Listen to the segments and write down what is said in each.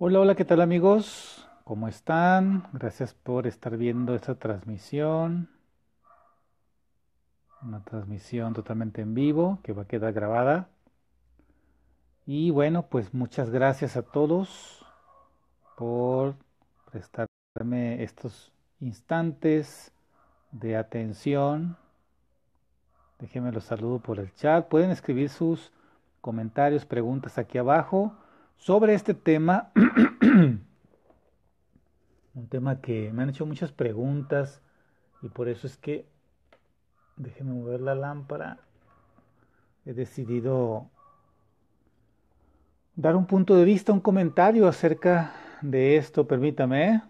Hola, hola, ¿qué tal amigos? ¿Cómo están? Gracias por estar viendo esta transmisión. Una transmisión totalmente en vivo que va a quedar grabada. Y bueno, pues muchas gracias a todos por prestarme estos instantes de atención. Déjenme los saludos por el chat. Pueden escribir sus comentarios, preguntas aquí abajo sobre este tema, un tema que me han hecho muchas preguntas y por eso es que, déjenme mover la lámpara, he decidido dar un punto de vista, un comentario acerca de esto, permítame. ¿eh?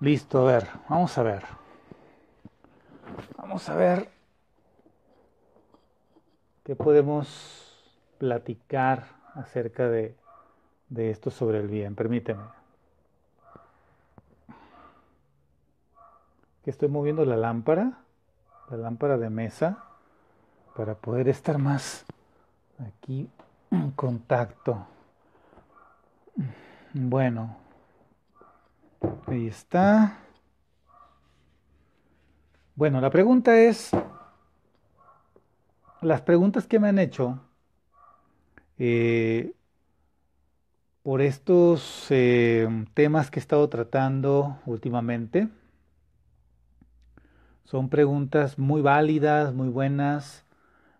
Listo, a ver, vamos a ver. Vamos a ver qué podemos platicar acerca de, de esto sobre el bien. Permíteme. Que estoy moviendo la lámpara, la lámpara de mesa, para poder estar más aquí en contacto. Bueno, Ahí está. Bueno, la pregunta es, las preguntas que me han hecho eh, por estos eh, temas que he estado tratando últimamente, son preguntas muy válidas, muy buenas.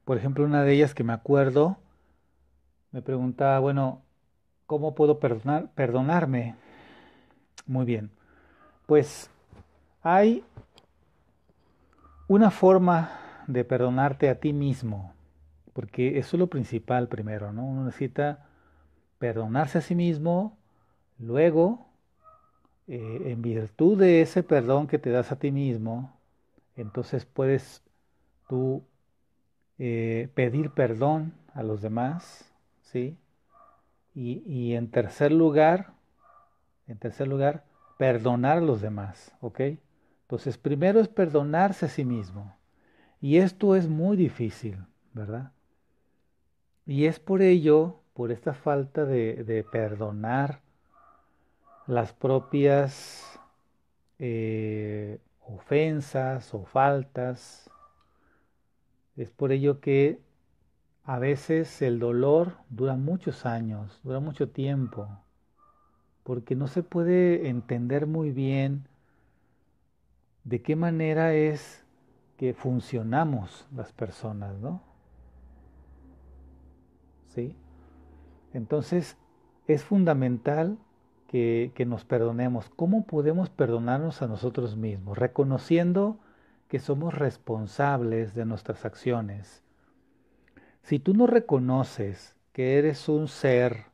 Por ejemplo, una de ellas que me acuerdo, me preguntaba, bueno, ¿cómo puedo perdonar, perdonarme? Muy bien. Pues hay una forma de perdonarte a ti mismo, porque eso es lo principal primero, ¿no? Uno necesita perdonarse a sí mismo, luego, eh, en virtud de ese perdón que te das a ti mismo, entonces puedes tú eh, pedir perdón a los demás, ¿sí? Y, y en tercer lugar, en tercer lugar, perdonar a los demás, ¿ok? Entonces, primero es perdonarse a sí mismo. Y esto es muy difícil, ¿verdad? Y es por ello, por esta falta de, perdonar las propias eh, ofensas o faltas, es por ello que a veces el dolor dura muchos años, dura mucho tiempo porque no se puede entender muy bien de qué manera es que funcionamos las personas, ¿no? ¿Sí? Entonces, es fundamental que, que, nos perdonemos. ¿Cómo podemos perdonarnos a nosotros mismos? Reconociendo que somos responsables de nuestras acciones. Si tú no reconoces que eres un ser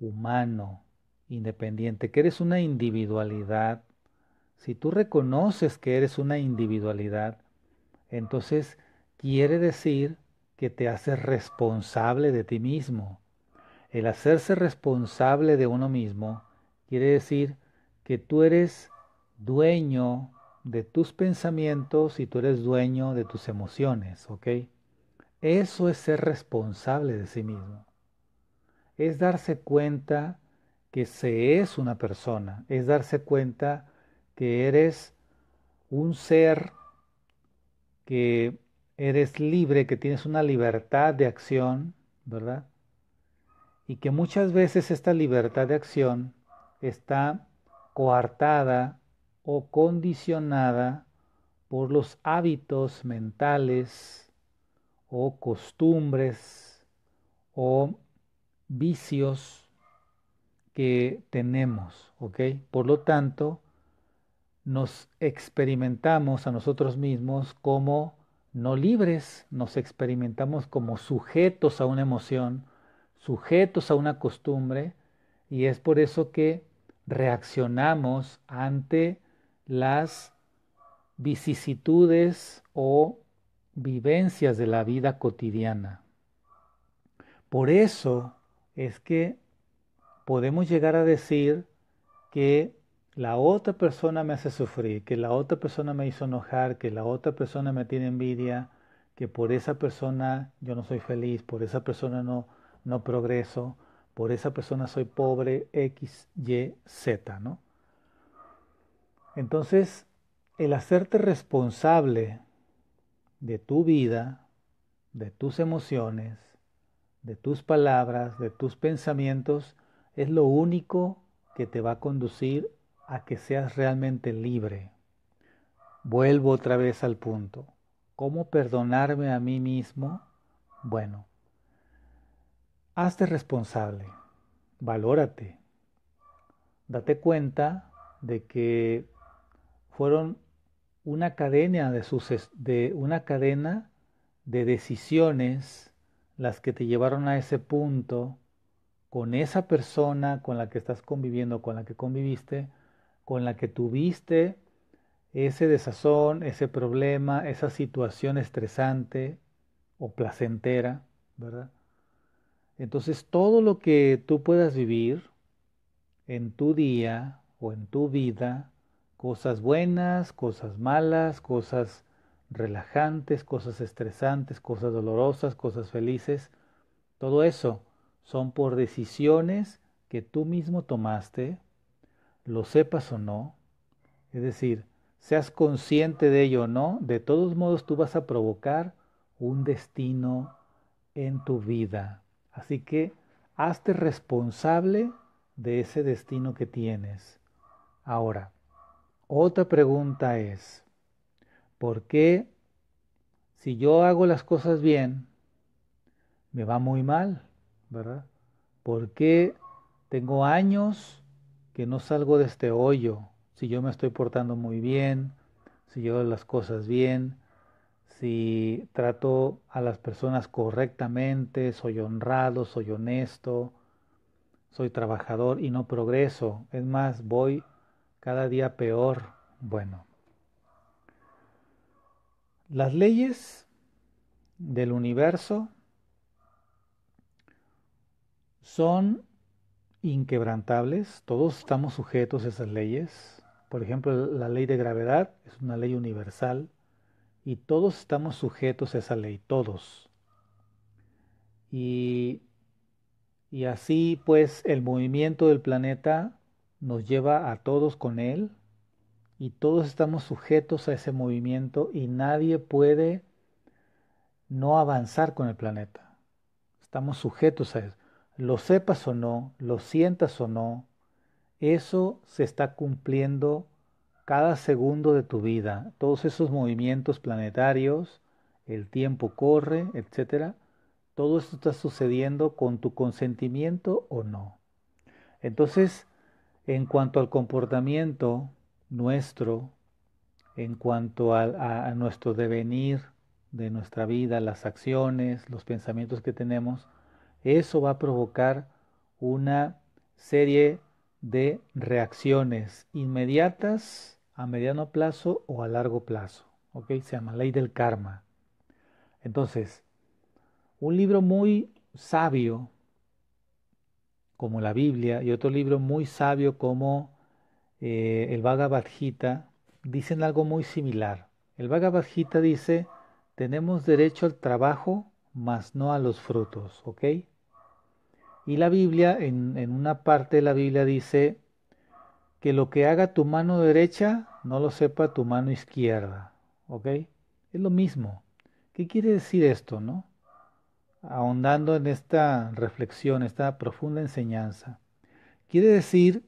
humano, independiente, que eres una individualidad, si tú reconoces que eres una individualidad, entonces quiere decir que te haces responsable de ti mismo. El hacerse responsable de uno mismo quiere decir que tú eres dueño de tus pensamientos y tú eres dueño de tus emociones, ¿ok? Eso es ser responsable de sí mismo. Es darse cuenta que se es una persona, es darse cuenta que eres un ser, que eres libre, que tienes una libertad de acción, ¿verdad? Y que muchas veces esta libertad de acción está coartada o condicionada por los hábitos mentales o costumbres o vicios que tenemos, ¿ok? Por lo tanto, nos experimentamos a nosotros mismos como no libres, nos experimentamos como sujetos a una emoción, sujetos a una costumbre, y es por eso que reaccionamos ante las vicisitudes o vivencias de la vida cotidiana. Por eso es que podemos llegar a decir que la otra persona me hace sufrir, que la otra persona me hizo enojar, que la otra persona me tiene envidia, que por esa persona yo no soy feliz, por esa persona no, no progreso, por esa persona soy pobre, X, Y, Z, ¿no? Entonces, el hacerte responsable de tu vida, de tus emociones, de tus palabras, de tus pensamientos, es lo único que te va a conducir a que seas realmente libre. Vuelvo otra vez al punto. ¿Cómo perdonarme a mí mismo? Bueno, hazte responsable, valórate, date cuenta de que fueron una cadena de, de, una cadena de decisiones las que te llevaron a ese punto con esa persona con la que estás conviviendo, con la que conviviste, con la que tuviste ese desazón, ese problema, esa situación estresante o placentera, ¿verdad? Entonces todo lo que tú puedas vivir en tu día o en tu vida, cosas buenas, cosas malas, cosas relajantes, cosas estresantes, cosas dolorosas, cosas felices, todo eso son por decisiones que tú mismo tomaste, lo sepas o no, es decir, seas consciente de ello o no, de todos modos tú vas a provocar un destino en tu vida. Así que hazte responsable de ese destino que tienes. Ahora, otra pregunta es, ¿por qué si yo hago las cosas bien, me va muy mal? ¿verdad? ¿Por qué tengo años que no salgo de este hoyo? Si yo me estoy portando muy bien, si yo las cosas bien, si trato a las personas correctamente, soy honrado, soy honesto, soy trabajador y no progreso. Es más, voy cada día peor. Bueno, las leyes del universo son inquebrantables, todos estamos sujetos a esas leyes. Por ejemplo, la ley de gravedad es una ley universal y todos estamos sujetos a esa ley, todos. Y, y así pues el movimiento del planeta nos lleva a todos con él y todos estamos sujetos a ese movimiento y nadie puede no avanzar con el planeta. Estamos sujetos a eso lo sepas o no, lo sientas o no, eso se está cumpliendo cada segundo de tu vida. Todos esos movimientos planetarios, el tiempo corre, etcétera, todo esto está sucediendo con tu consentimiento o no. Entonces, en cuanto al comportamiento nuestro, en cuanto a, a nuestro devenir de nuestra vida, las acciones, los pensamientos que tenemos, eso va a provocar una serie de reacciones inmediatas a mediano plazo o a largo plazo. ¿ok? Se llama ley del karma. Entonces, un libro muy sabio como la Biblia y otro libro muy sabio como eh, el Bhagavad Gita dicen algo muy similar. El Bhagavad Gita dice, tenemos derecho al trabajo mas no a los frutos, ¿ok? Y la Biblia, en, en una parte de la Biblia dice que lo que haga tu mano derecha, no lo sepa tu mano izquierda, ¿ok? Es lo mismo. ¿Qué quiere decir esto, no? Ahondando en esta reflexión, esta profunda enseñanza. Quiere decir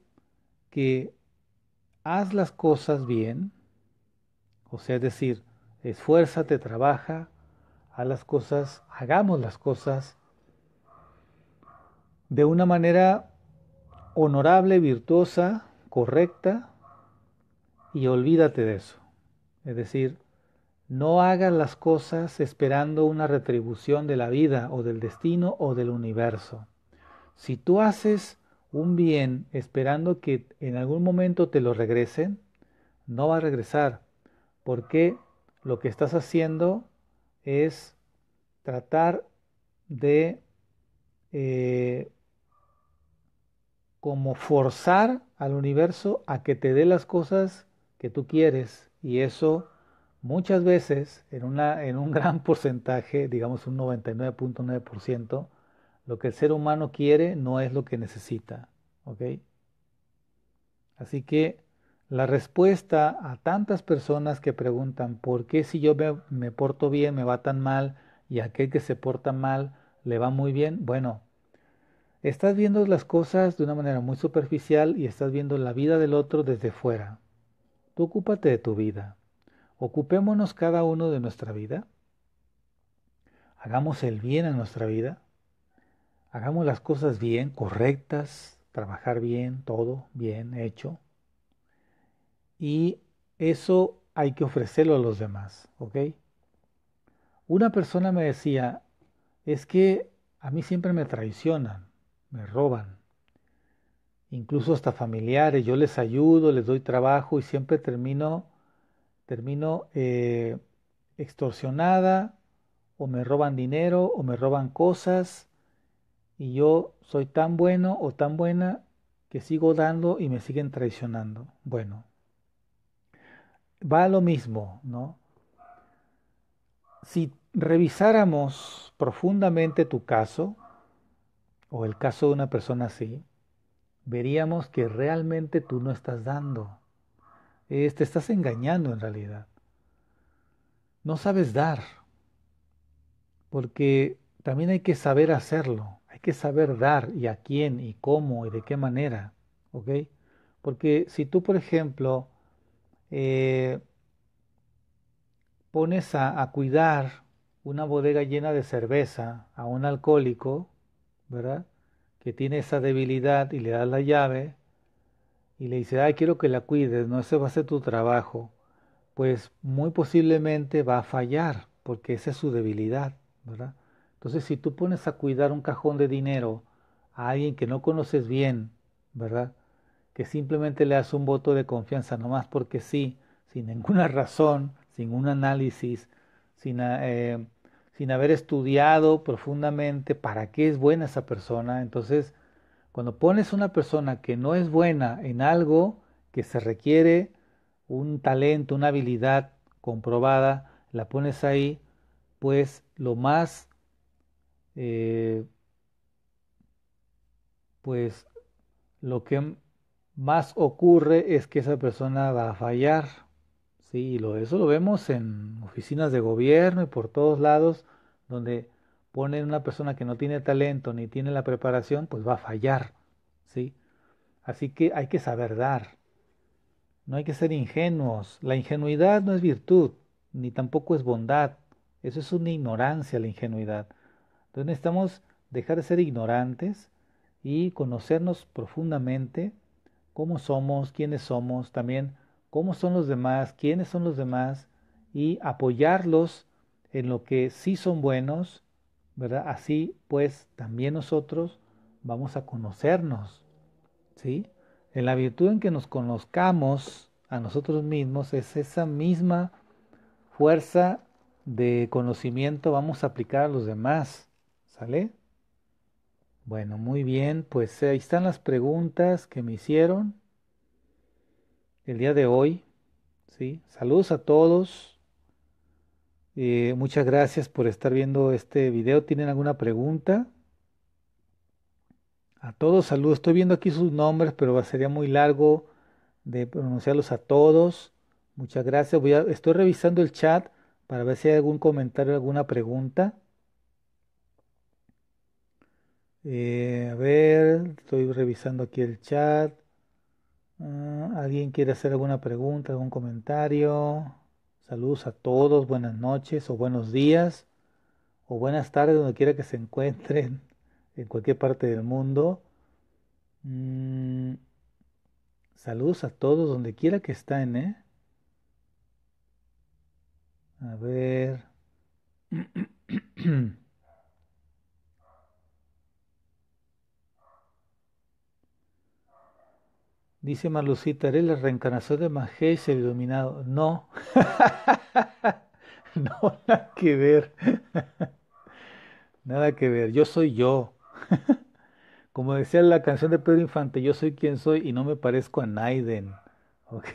que haz las cosas bien, o sea, es decir, esfuérzate, trabaja, a las cosas, hagamos las cosas de una manera honorable, virtuosa, correcta, y olvídate de eso. Es decir, no hagas las cosas esperando una retribución de la vida o del destino o del universo. Si tú haces un bien esperando que en algún momento te lo regresen, no va a regresar, porque lo que estás haciendo es tratar de eh, como forzar al universo a que te dé las cosas que tú quieres y eso muchas veces en, en un gran porcentaje, digamos un 99.9%, lo que el ser humano quiere no es lo que necesita. ¿ok? Así que la respuesta a tantas personas que preguntan por qué si yo me, porto bien me va tan mal y aquel que se porta mal le va muy bien, bueno, estás viendo las cosas de una manera muy superficial y estás viendo la vida del otro desde fuera. Tú ocúpate de tu vida. Ocupémonos cada uno de nuestra vida. Hagamos el bien en nuestra vida. Hagamos las cosas bien, correctas, trabajar bien, todo bien hecho y eso hay que ofrecerlo a los demás, ¿ok? Una persona me decía, es que a mí siempre me traicionan, me roban, incluso hasta familiares, yo les ayudo, les doy trabajo y siempre termino, termino eh, extorsionada o me roban dinero o me roban cosas y yo soy tan bueno o tan buena que sigo dando y me siguen traicionando. Bueno, va lo mismo, ¿no? Si revisáramos profundamente tu caso, o el caso de una persona así, veríamos que realmente tú no estás dando. te estás engañando en realidad. No sabes dar, porque también hay que saber hacerlo, hay que saber dar y a quién y cómo y de qué manera, ¿ok? Porque si tú, por ejemplo, eh, pones a, cuidar una bodega llena de cerveza a un alcohólico, ¿verdad? Que tiene esa debilidad y le das la llave y le dice, ay, quiero que la cuides, no, ese va a ser tu trabajo, pues muy posiblemente va a fallar, porque esa es su debilidad, ¿verdad? Entonces, si tú pones a cuidar un cajón de dinero a alguien que no conoces bien, ¿verdad? que simplemente le das un voto de confianza, nomás porque sí, sin ninguna razón, sin un análisis, sin, ah, eh, sin haber estudiado profundamente para qué es buena esa persona. Entonces, cuando pones una persona que no es buena en algo que se requiere un talento, una habilidad comprobada, la pones ahí, pues lo más, eh, pues lo que más ocurre es que esa persona va a fallar. Sí, lo, eso lo vemos en oficinas de gobierno y por todos lados, donde ponen una persona que no tiene talento ni tiene la preparación, pues va a fallar. ¿sí? Así que hay que saber dar. No hay que ser ingenuos. La ingenuidad no es virtud, ni tampoco es bondad. Eso es una ignorancia, la ingenuidad. Entonces necesitamos dejar de ser ignorantes y conocernos profundamente cómo somos, quiénes somos, también cómo son los demás, quiénes son los demás y apoyarlos en lo que sí son buenos, ¿verdad? Así pues también nosotros vamos a conocernos, ¿sí? En la virtud en que nos conozcamos a nosotros mismos es esa misma fuerza de conocimiento vamos a aplicar a los demás, ¿sale? Bueno, muy bien, pues eh, ahí están las preguntas que me hicieron el día de hoy. ¿sí? Saludos a todos. Eh, muchas gracias por estar viendo este video. ¿Tienen alguna pregunta? A todos, saludos. Estoy viendo aquí sus nombres, pero sería muy largo de pronunciarlos a todos. Muchas gracias. Voy a, estoy revisando el chat para ver si hay algún comentario, alguna pregunta. Eh, a ver, estoy revisando aquí el chat. Ah, ¿Alguien quiere hacer alguna pregunta, algún comentario? Saludos a todos, buenas noches o buenos días o buenas tardes donde quiera que se encuentren en cualquier parte del mundo. Mm, saludos a todos donde quiera que estén, ¿eh? A ver. Dice Marlucita, ¿eres la reencarnación de Mahesh el iluminado? No. no, nada que ver. nada que ver. Yo soy yo. Como decía la canción de Pedro Infante, yo soy quien soy y no me parezco a Naiden. ¿Ok?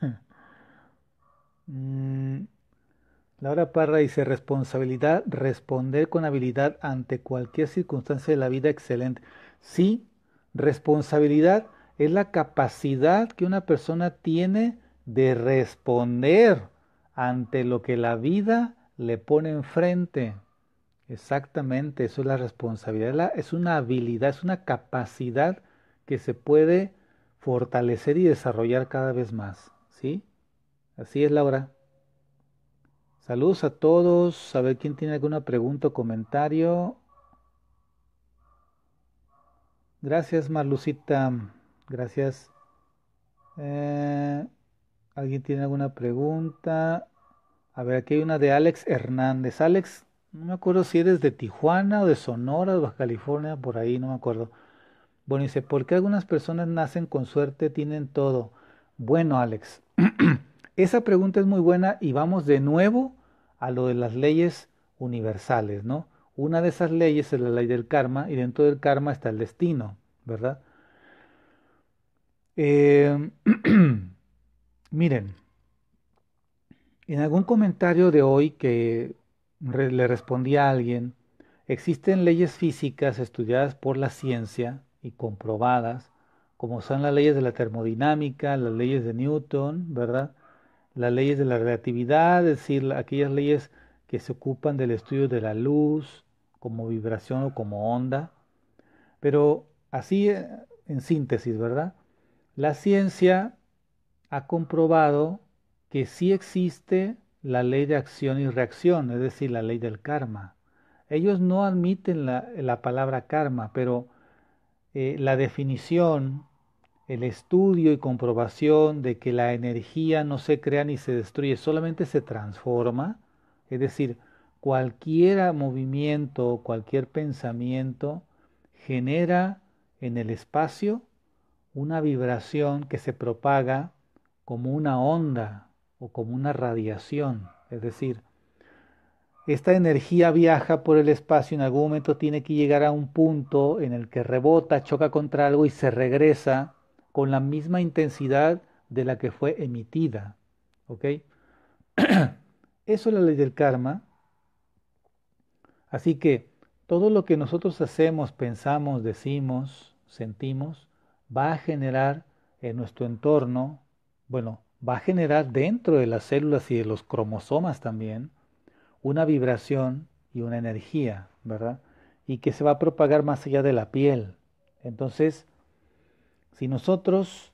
Mm. Laura Parra dice, responsabilidad, responder con habilidad ante cualquier circunstancia de la vida excelente. Sí, responsabilidad es la capacidad que una persona tiene de responder ante lo que la vida le pone enfrente. Exactamente, eso es la responsabilidad, es una habilidad, es una capacidad que se puede fortalecer y desarrollar cada vez más, ¿sí? Así es, Laura. Saludos a todos, a ver quién tiene alguna pregunta o comentario. Gracias, Marlucita. Gracias. Eh, ¿Alguien tiene alguna pregunta? A ver, aquí hay una de Alex Hernández. Alex, no me acuerdo si eres de Tijuana o de Sonora, o de California, por ahí, no me acuerdo. Bueno, dice, ¿por qué algunas personas nacen con suerte, tienen todo? Bueno, Alex, esa pregunta es muy buena y vamos de nuevo a lo de las leyes universales, ¿no? Una de esas leyes es la ley del karma y dentro del karma está el destino, ¿verdad? Eh, miren, en algún comentario de hoy que le respondí a alguien, existen leyes físicas estudiadas por la ciencia y comprobadas, como son las leyes de la termodinámica, las leyes de Newton, ¿verdad? Las leyes de la relatividad, es decir, aquellas leyes que se ocupan del estudio de la luz como vibración o como onda. Pero así eh, en síntesis, ¿verdad? La ciencia ha comprobado que sí existe la ley de acción y reacción, es decir, la ley del karma. Ellos no admiten la, palabra karma, pero eh, la definición, el estudio y comprobación de que la energía no se crea ni se destruye, solamente se transforma, es decir, cualquier movimiento, cualquier pensamiento genera en el espacio una vibración que se propaga como una onda o como una radiación. Es decir, esta energía viaja por el espacio en algún momento tiene que llegar a un punto en el que rebota, choca contra algo y se regresa con la misma intensidad de la que fue emitida. ¿Ok? Eso es la ley del karma. Así que todo lo que nosotros hacemos, pensamos, decimos, sentimos, va a generar en nuestro entorno, bueno, va a generar dentro de las células y de los cromosomas también una vibración y una energía, ¿verdad? Y que se va a propagar más allá de la piel. Entonces, si nosotros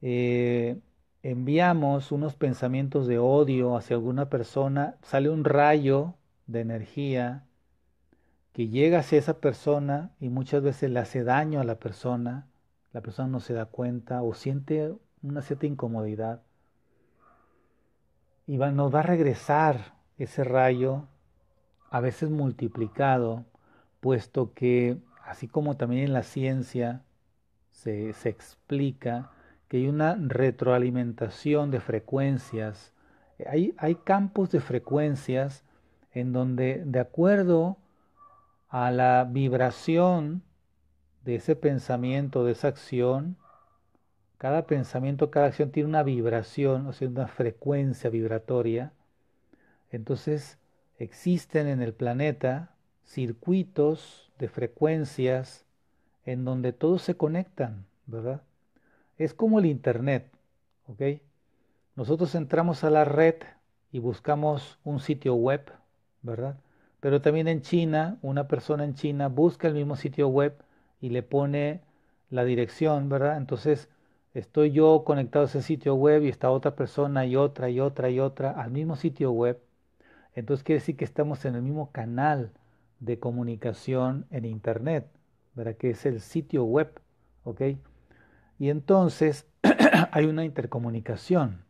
eh, enviamos unos pensamientos de odio hacia alguna persona, sale un rayo de energía que llega hacia esa persona y muchas veces le hace daño a la persona la persona no se da cuenta o siente una cierta incomodidad. Y nos va a regresar ese rayo, a veces multiplicado, puesto que, así como también en la ciencia se, se explica que hay una retroalimentación de frecuencias, hay, hay campos de frecuencias en donde de acuerdo a la vibración de ese pensamiento, de esa acción, cada pensamiento, cada acción tiene una vibración, o sea, una frecuencia vibratoria. Entonces, existen en el planeta circuitos de frecuencias en donde todos se conectan, ¿verdad? Es como el Internet, ¿ok? Nosotros entramos a la red y buscamos un sitio web, ¿verdad? Pero también en China, una persona en China busca el mismo sitio web, y le pone la dirección, ¿verdad? Entonces estoy yo conectado a ese sitio web y está otra persona y otra y otra y otra al mismo sitio web. Entonces quiere decir que estamos en el mismo canal de comunicación en Internet, ¿verdad? Que es el sitio web, ¿ok? Y entonces hay una intercomunicación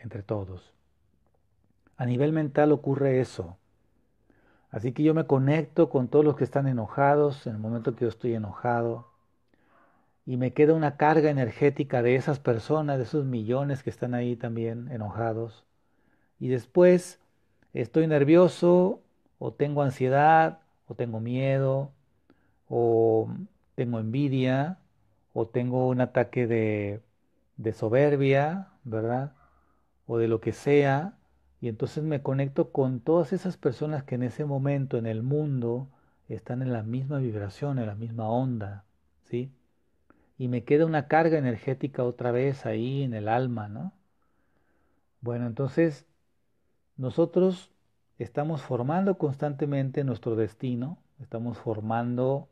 entre todos. A nivel mental ocurre eso. Así que yo me conecto con todos los que están enojados en el momento que yo estoy enojado. Y me queda una carga energética de esas personas, de esos millones que están ahí también enojados. Y después estoy nervioso o tengo ansiedad o tengo miedo o tengo envidia o tengo un ataque de, soberbia, ¿verdad? O de lo que sea y entonces me conecto con todas esas personas que en ese momento en el mundo están en la misma vibración, en la misma onda, ¿sí? Y me queda una carga energética otra vez ahí en el alma, ¿no? Bueno, entonces nosotros estamos formando constantemente nuestro destino, estamos formando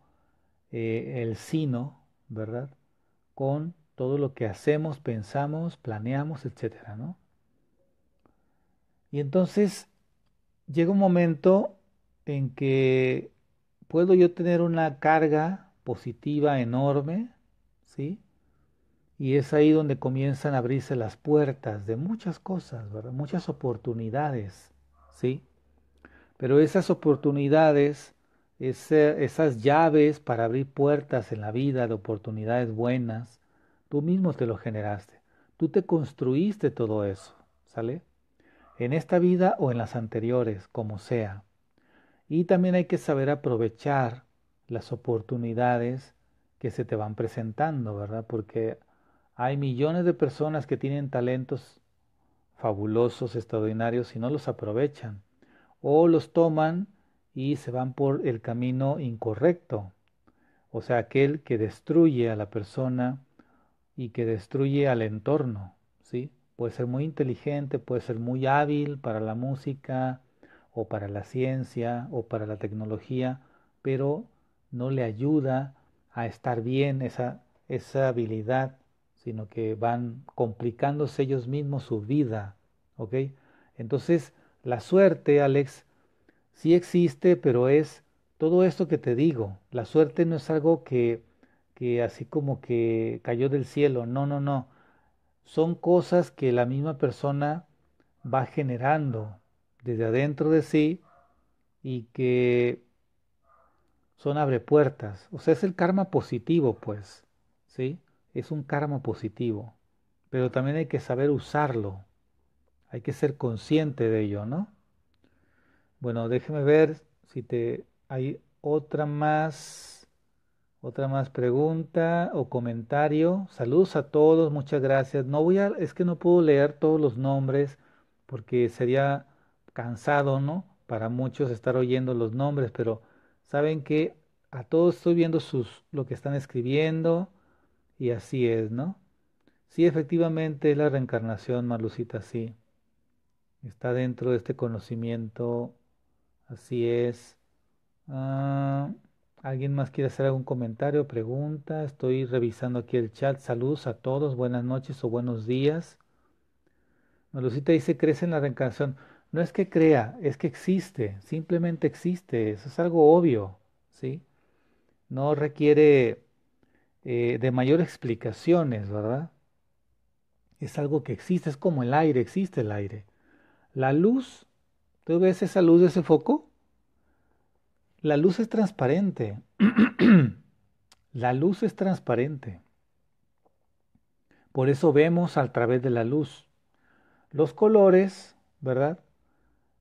eh, el sino, ¿verdad? Con todo lo que hacemos, pensamos, planeamos, etcétera, ¿no? Y entonces llega un momento en que puedo yo tener una carga positiva enorme, ¿sí? Y es ahí donde comienzan a abrirse las puertas de muchas cosas, ¿verdad? Muchas oportunidades, ¿sí? Pero esas oportunidades, esas llaves para abrir puertas en la vida de oportunidades buenas, tú mismo te lo generaste. Tú te construiste todo eso, ¿sale? en esta vida o en las anteriores, como sea. Y también hay que saber aprovechar las oportunidades que se te van presentando, ¿verdad? Porque hay millones de personas que tienen talentos fabulosos, extraordinarios, y no los aprovechan. O los toman y se van por el camino incorrecto. O sea, aquel que destruye a la persona y que destruye al entorno, ¿sí? Puede ser muy inteligente, puede ser muy hábil para la música o para la ciencia o para la tecnología, pero no le ayuda a estar bien esa, esa habilidad, sino que van complicándose ellos mismos su vida. Entonces, la suerte, Alex, sí existe, pero es todo esto que te digo. La suerte no es algo que, que así como que cayó del cielo, no, no, no son cosas que la misma persona va generando desde adentro de sí y que son abre puertas. O sea, es el karma positivo, pues. ¿Sí? Es un karma positivo. Pero también hay que saber usarlo. Hay que ser consciente de ello, ¿no? Bueno, déjeme ver si te hay otra más. Otra más pregunta o comentario. Saludos a todos, muchas gracias. No voy a, es que no puedo leer todos los nombres porque sería cansado, ¿no? Para muchos estar oyendo los nombres, pero saben que a todos estoy viendo sus lo que están escribiendo y así es, ¿no? Sí, efectivamente es la reencarnación, malucita sí. Está dentro de este conocimiento, así es. Ah, ¿Alguien más quiere hacer algún comentario, pregunta? Estoy revisando aquí el chat. Saludos a todos, buenas noches o buenos días. Lucita dice, crece en la reencarnación. No es que crea, es que existe, simplemente existe. Eso es algo obvio, ¿sí? No requiere eh, de mayor explicaciones, ¿verdad? Es algo que existe, es como el aire, existe el aire. La luz, ¿tú ves esa luz de ese foco? La luz es transparente. la luz es transparente. Por eso vemos a través de la luz. Los colores, ¿verdad?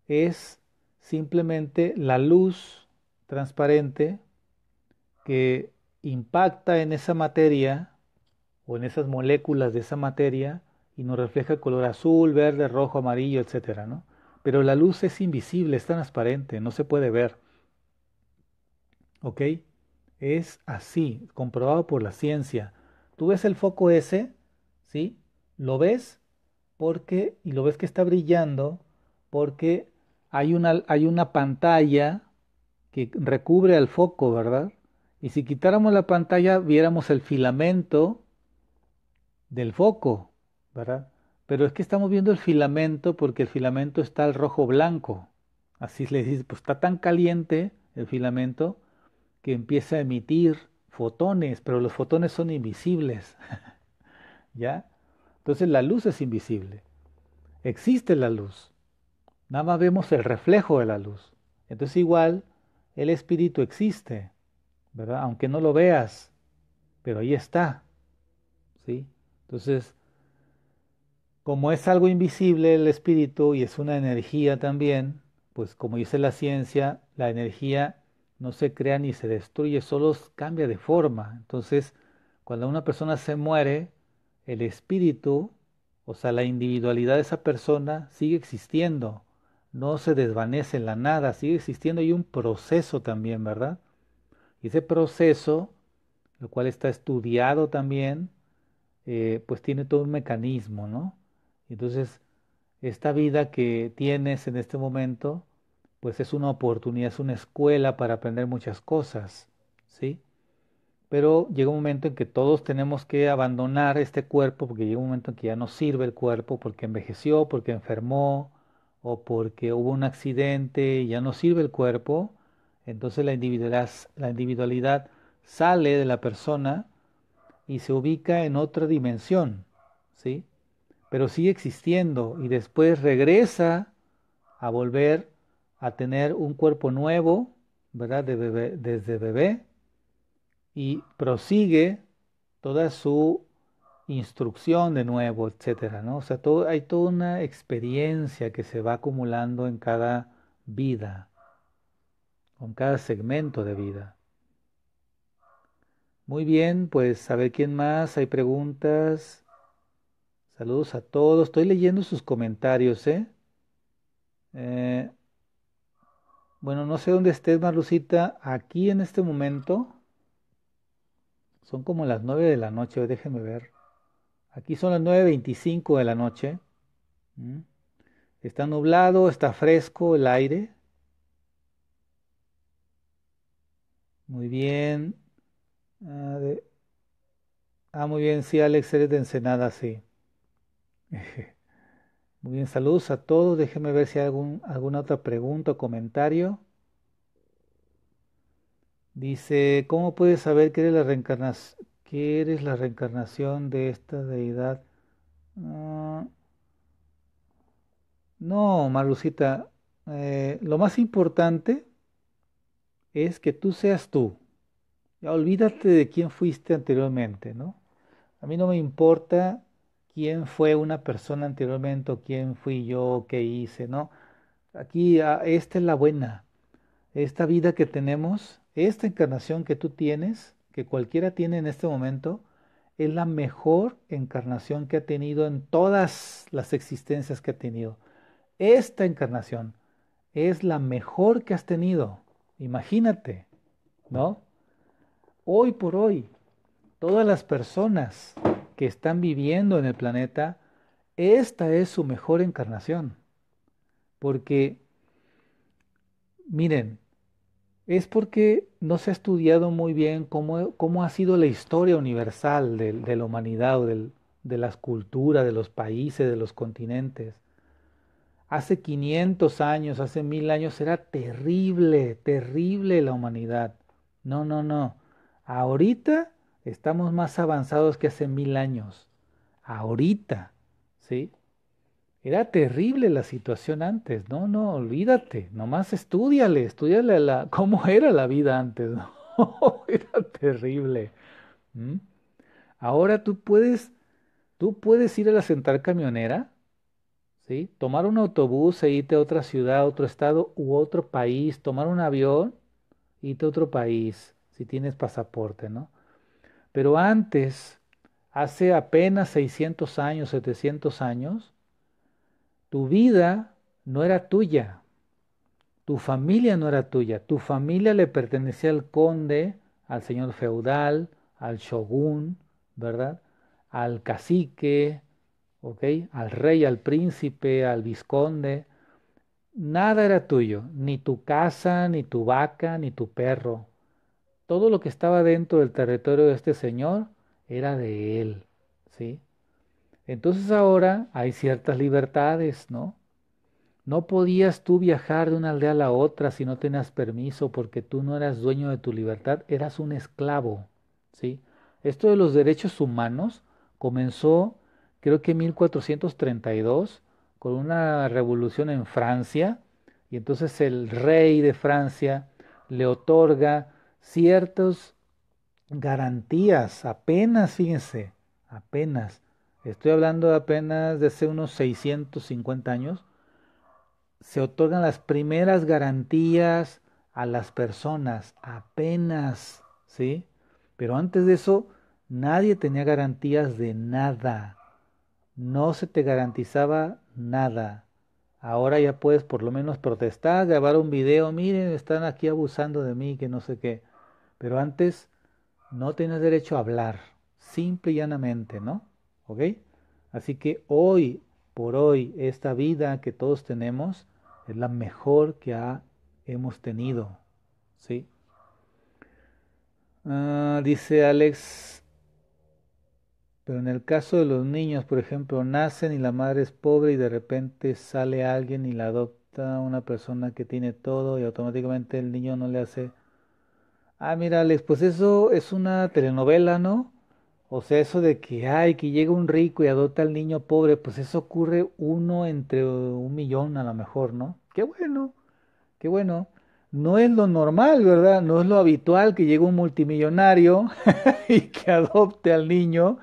Es simplemente la luz transparente que impacta en esa materia o en esas moléculas de esa materia y nos refleja color azul, verde, rojo, amarillo, etcétera, Pero la luz es invisible, es transparente, no se puede ver. ¿ok? Es así, comprobado por la ciencia. Tú ves el foco ese, ¿sí? Lo ves porque, y lo ves que está brillando, porque hay una, hay una pantalla que recubre al foco, ¿verdad? Y si quitáramos la pantalla, viéramos el filamento del foco, ¿verdad? Pero es que estamos viendo el filamento porque el filamento está al rojo blanco. Así le dice, pues está tan caliente el filamento que empieza a emitir fotones, pero los fotones son invisibles. ¿Ya? Entonces la luz es invisible. Existe la luz. Nada más vemos el reflejo de la luz. Entonces igual el espíritu existe, ¿verdad? Aunque no lo veas, pero ahí está. ¿Sí? Entonces, como es algo invisible el espíritu y es una energía también, pues como dice la ciencia, la energía no se crea ni se destruye, solo cambia de forma. Entonces, cuando una persona se muere, el espíritu, o sea, la individualidad de esa persona sigue existiendo, no se desvanece en la nada, sigue existiendo y un proceso también, ¿verdad? Y ese proceso, lo cual está estudiado también, eh, pues tiene todo un mecanismo, ¿no? Entonces, esta vida que tienes en este momento, pues es una oportunidad, es una escuela para aprender muchas cosas, ¿sí? Pero llega un momento en que todos tenemos que abandonar este cuerpo porque llega un momento en que ya no sirve el cuerpo porque envejeció, porque enfermó o porque hubo un accidente y ya no sirve el cuerpo. Entonces la individualidad, la individualidad sale de la persona y se ubica en otra dimensión, ¿sí? Pero sigue existiendo y después regresa a volver a tener un cuerpo nuevo, ¿verdad? De bebé, desde bebé y prosigue toda su instrucción de nuevo, etcétera, ¿no? O sea, todo, hay toda una experiencia que se va acumulando en cada vida, con cada segmento de vida. Muy bien, pues a ver quién más, hay preguntas. Saludos a todos, estoy leyendo sus comentarios, ¿eh? eh bueno, no sé dónde estés, Marlucita. Aquí en este momento son como las 9 de la noche, déjenme ver. Aquí son las 9.25 de la noche. Mm. Está nublado, está fresco el aire. Muy bien. Ah, ah muy bien, sí, Alex, eres de Ensenada, sí. Muy bien, saludos a todos. Déjenme ver si hay algún, alguna otra pregunta o comentario. Dice, ¿cómo puedes saber que eres la reencarnación, eres la reencarnación de esta deidad? Ah, no, Marlucita, eh, lo más importante es que tú seas tú. Ya olvídate de quién fuiste anteriormente, ¿no? A mí no me importa quién fue una persona anteriormente quién fui yo, qué hice, ¿no? Aquí, ah, esta es la buena. Esta vida que tenemos, esta encarnación que tú tienes, que cualquiera tiene en este momento, es la mejor encarnación que ha tenido en todas las existencias que ha tenido. Esta encarnación es la mejor que has tenido. Imagínate, ¿no? Hoy por hoy, todas las personas que están viviendo en el planeta, esta es su mejor encarnación. Porque, miren, es porque no se ha estudiado muy bien cómo, cómo ha sido la historia universal de, la humanidad, o de las culturas, de los países, de los continentes. Hace 500 años, hace mil años era terrible, terrible la humanidad. No, no, no. Ahorita Estamos más avanzados que hace mil años. Ahorita, ¿sí? Era terrible la situación antes, no, no, olvídate, nomás estudiale, estudiale cómo era la vida antes, ¿no? era terrible. Ahora tú puedes, tú puedes ir a la central camionera, ¿sí? Tomar un autobús e irte a otra ciudad, otro estado u otro país, tomar un avión, e irte a otro país, si tienes pasaporte, ¿no? Pero antes, hace apenas 600 años, 700 años, tu vida no era tuya, tu familia no era tuya, tu familia le pertenecía al conde, al señor feudal, al shogun, ¿verdad? Al cacique, ¿ok? Al rey, al príncipe, al vizconde. Nada era tuyo, ni tu casa, ni tu vaca, ni tu perro todo lo que estaba dentro del territorio de este señor era de él, ¿sí? Entonces ahora hay ciertas libertades, ¿no? No podías tú viajar de una aldea a la otra si no tenías permiso porque tú no eras dueño de tu libertad, eras un esclavo, ¿sí? Esto de los derechos humanos comenzó creo que en 1432 con una revolución en Francia y entonces el rey de Francia le otorga ciertas garantías, apenas, fíjense, apenas, estoy hablando apenas de hace unos 650 años, se otorgan las primeras garantías a las personas, apenas, ¿sí? Pero antes de eso, nadie tenía garantías de nada. No se te garantizaba nada. Ahora ya puedes por lo menos protestar, grabar un video, miren, están aquí abusando de mí, que no sé qué. Pero antes no tienes derecho a hablar, simple y llanamente, ¿no? Así que hoy, por hoy, esta vida que todos tenemos es la mejor que ha, hemos tenido, ¿sí? Ah, dice Alex, pero en el caso de los niños, por ejemplo, nacen y la madre es pobre y de repente sale alguien y la adopta una persona que tiene todo y automáticamente el niño no le hace ah, mira, pues eso es una telenovela, ¿no? O sea, eso de que, ay, que llega un rico y adopta al niño pobre, pues eso ocurre uno entre un millón a lo mejor, ¿no? Qué bueno, qué bueno. No es lo normal, ¿verdad? No es lo habitual que llegue un multimillonario y que adopte al niño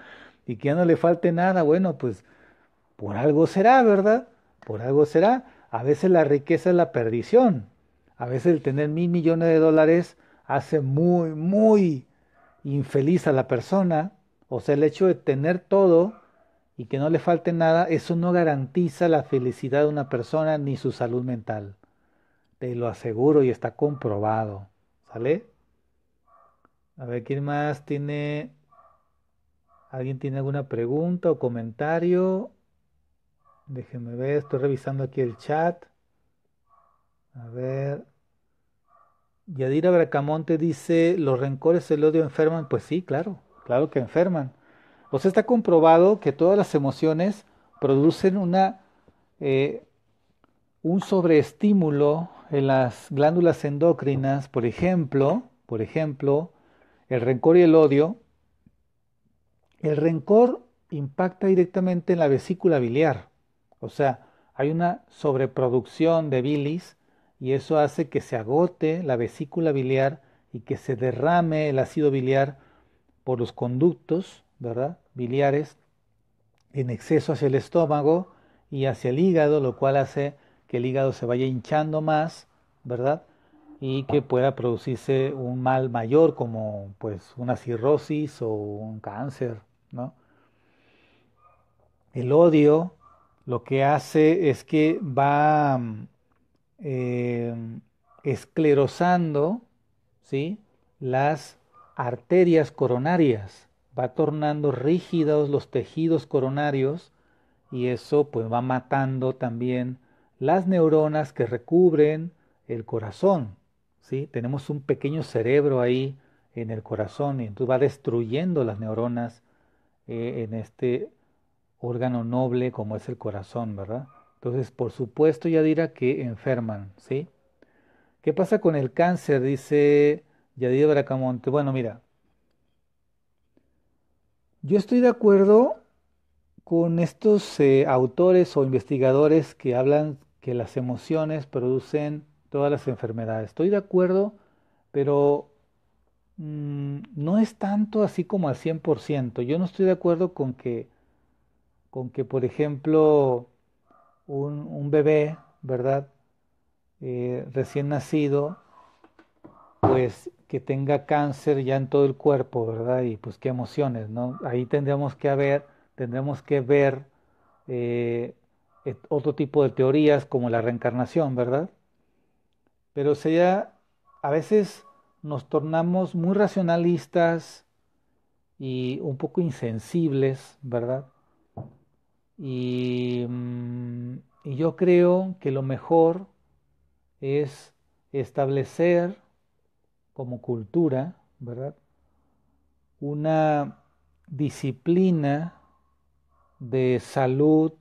y que ya no le falte nada. Bueno, pues por algo será, ¿verdad? Por algo será. A veces la riqueza es la perdición. A veces el tener mil millones de dólares hace muy, muy infeliz a la persona, o sea, el hecho de tener todo y que no le falte nada, eso no garantiza la felicidad de una persona ni su salud mental. Te lo aseguro y está comprobado. ¿Sale? A ver, ¿quién más tiene... ¿Alguien tiene alguna pregunta o comentario? Déjenme ver, estoy revisando aquí el chat. A ver. Yadira Bracamonte dice, los rencores, el odio enferman. Pues sí, claro, claro que enferman. O sea, está comprobado que todas las emociones producen una, eh, un sobreestímulo en las glándulas endocrinas, por ejemplo, por ejemplo, el rencor y el odio. El rencor impacta directamente en la vesícula biliar. O sea, hay una sobreproducción de bilis y eso hace que se agote la vesícula biliar y que se derrame el ácido biliar por los conductos ¿verdad? biliares en exceso hacia el estómago y hacia el hígado, lo cual hace que el hígado se vaya hinchando más, ¿verdad? Y que pueda producirse un mal mayor como pues una cirrosis o un cáncer, ¿no? El odio lo que hace es que va Em, esclerosando ¿sí? las arterias coronarias, va tornando rígidos los tejidos coronarios y eso pues va matando también las neuronas que recubren el corazón. ¿sí? Tenemos un pequeño cerebro ahí en el corazón y entonces va destruyendo las neuronas eh, en este órgano noble como es el corazón, ¿verdad? Entonces, por supuesto, Yadira, que enferman, ¿sí? ¿Qué pasa con el cáncer? Dice Yadira Bracamonte. Bueno, mira, yo estoy de acuerdo con estos eh, autores o investigadores que hablan que las emociones producen todas las enfermedades. Estoy de acuerdo, pero mm, no es tanto así como al 100%. Yo no estoy de acuerdo con que, con que por ejemplo, un, bebé, ¿verdad? Eh, recién nacido, pues que tenga cáncer ya en todo el cuerpo, ¿verdad? Y pues qué emociones, ¿no? Ahí tendremos que ver, tendremos que ver otro tipo de teorías como la reencarnación, ¿verdad? Pero sea, a veces nos tornamos muy racionalistas y un poco insensibles, ¿verdad? Mm, y, yo creo que lo mejor es establecer como cultura, ¿verdad? Una disciplina de salud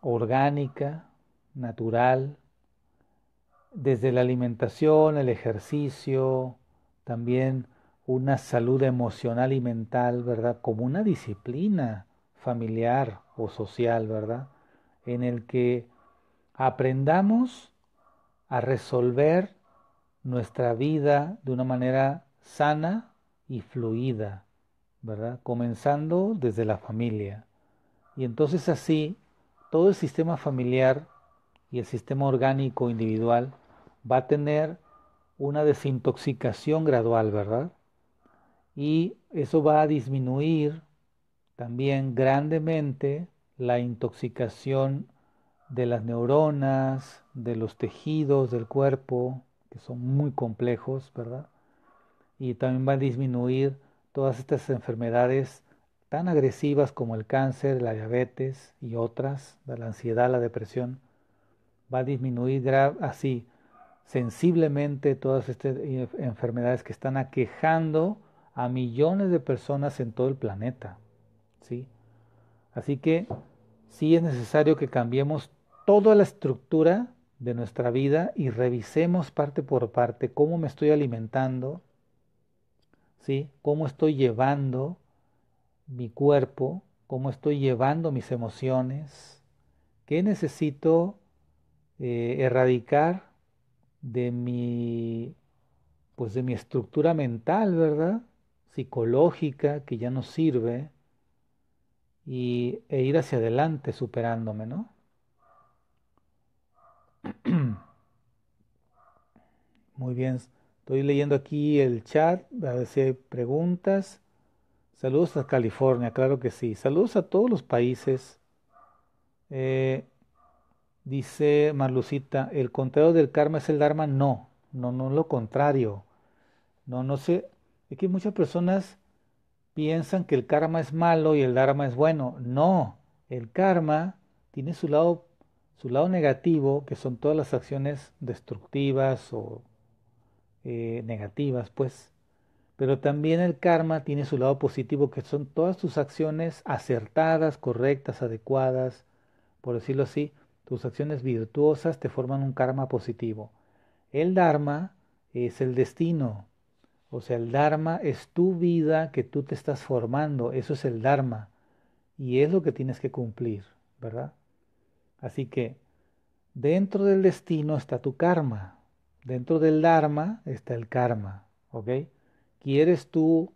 orgánica, natural, desde la alimentación, el ejercicio, también una salud emocional y mental, ¿verdad? Como una disciplina familiar o social, ¿verdad? En el que aprendamos a resolver nuestra vida de una manera sana y fluida, ¿verdad? Comenzando desde la familia. Y entonces así, todo el sistema familiar y el sistema orgánico individual va a tener una desintoxicación gradual, ¿verdad? Y eso va a disminuir también grandemente la intoxicación de las neuronas, de los tejidos del cuerpo, que son muy complejos, ¿verdad? Y también va a disminuir todas estas enfermedades tan agresivas como el cáncer, la diabetes y otras, la ansiedad, la depresión. Va a disminuir así sensiblemente todas estas e-, enfermedades que están aquejando a millones de personas en todo el planeta. ¿sí? Así que sí es necesario que cambiemos toda la estructura de nuestra vida y revisemos parte por parte cómo me estoy alimentando, ¿sí? Cómo estoy llevando mi cuerpo, cómo estoy llevando mis emociones, qué necesito eh, erradicar de mi pues de mi estructura mental, ¿verdad? psicológica que ya no sirve, y, e ir hacia adelante superándome, ¿no? Muy bien, estoy leyendo aquí el chat, a ver si hay preguntas. Saludos a California, claro que sí. Saludos a todos los países. Eh, dice Marlucita, el contrario del karma es el dharma. No, no, no lo contrario. No, no sé. Es que muchas personas piensan que el karma es malo y el dharma es bueno. No, el karma tiene su lado, su lado negativo, que son todas las acciones destructivas o eh, negativas, pues. Pero también el karma tiene su lado positivo, que son todas tus acciones acertadas, correctas, adecuadas, por decirlo así, tus acciones virtuosas te forman un karma positivo. El dharma es el destino, o sea, el Dharma es tu vida que tú te estás formando, eso es el Dharma. Y es lo que tienes que cumplir, ¿verdad? Así que dentro del destino está tu karma, dentro del Dharma está el karma, ¿ok? ¿Quieres tú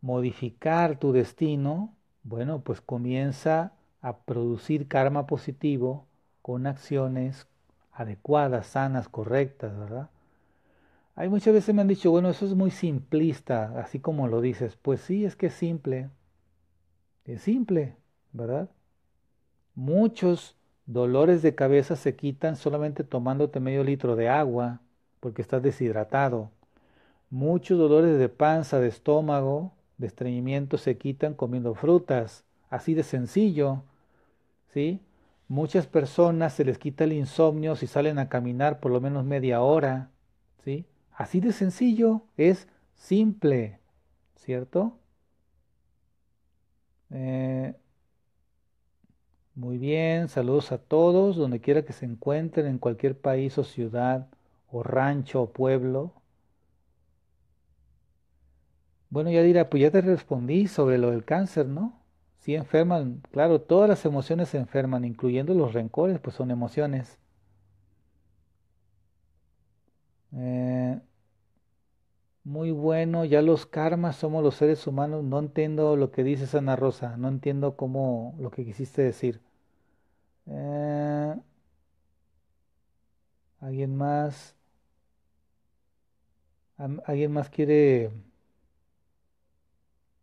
modificar tu destino? Bueno, pues comienza a producir karma positivo con acciones adecuadas, sanas, correctas, ¿verdad? Hay muchas veces me han dicho, bueno, eso es muy simplista, así como lo dices. Pues sí, es que es simple. Es simple, ¿verdad? Muchos dolores de cabeza se quitan solamente tomándote medio litro de agua, porque estás deshidratado. Muchos dolores de panza, de estómago, de estreñimiento se quitan comiendo frutas, así de sencillo. ¿Sí? Muchas personas se les quita el insomnio si salen a caminar por lo menos media hora, ¿sí? Así de sencillo, es simple, ¿cierto? Eh, muy bien, saludos a todos, donde quiera que se encuentren, en cualquier país o ciudad, o rancho o pueblo. Bueno, ya dirá, pues ya te respondí sobre lo del cáncer, ¿no? Sí enferman, claro, todas las emociones se enferman, incluyendo los rencores, pues son emociones. muy bueno, ya los karmas somos los seres humanos, no entiendo lo que dice Ana Rosa, no entiendo cómo lo que quisiste decir. Eh, ¿Alguien más? ¿Alguien más quiere,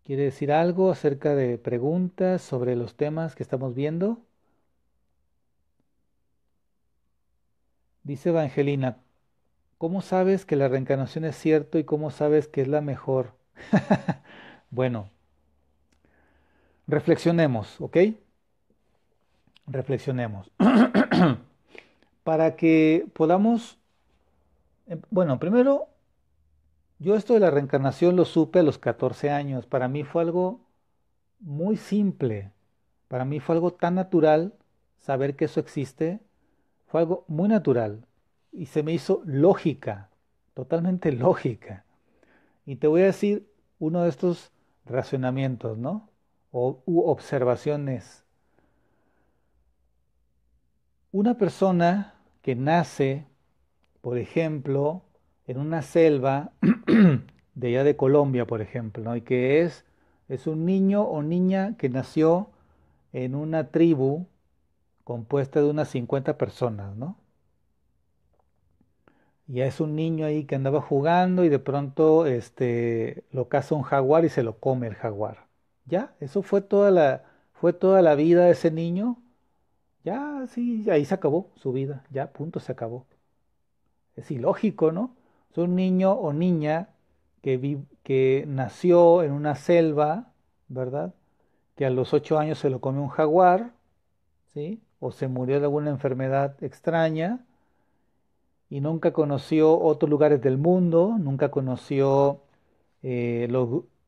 quiere decir algo acerca de preguntas sobre los temas que estamos viendo? Dice Evangelina, ¿Cómo sabes que la reencarnación es cierto y cómo sabes que es la mejor? bueno, reflexionemos, ¿ok? Reflexionemos. Para que podamos, em, bueno, primero, yo esto de la reencarnación lo supe a los 14 años. Para mí fue algo muy simple. Para mí fue algo tan natural saber que eso existe. Fue algo muy natural y se me hizo lógica, totalmente lógica. Y te voy a decir uno de estos razonamientos ¿no? O observaciones. Una persona que nace, por ejemplo, en una selva de allá de Colombia, por ejemplo, ¿no? y que es, es un niño o niña que nació en una tribu compuesta de unas 50 personas, ¿no? y es un niño ahí que andaba jugando y de pronto este, lo caza un jaguar y se lo come el jaguar. Ya, eso fue toda la, fue toda la vida de ese niño. Ya, sí, ahí se acabó su vida, ya, punto, se acabó. Es ilógico, ¿no? Es un niño o niña que, que nació en una selva, ¿verdad? Que a los ocho años se lo come un jaguar, ¿sí? O se murió de alguna enfermedad extraña y nunca conoció otros lugares del mundo, nunca conoció eh,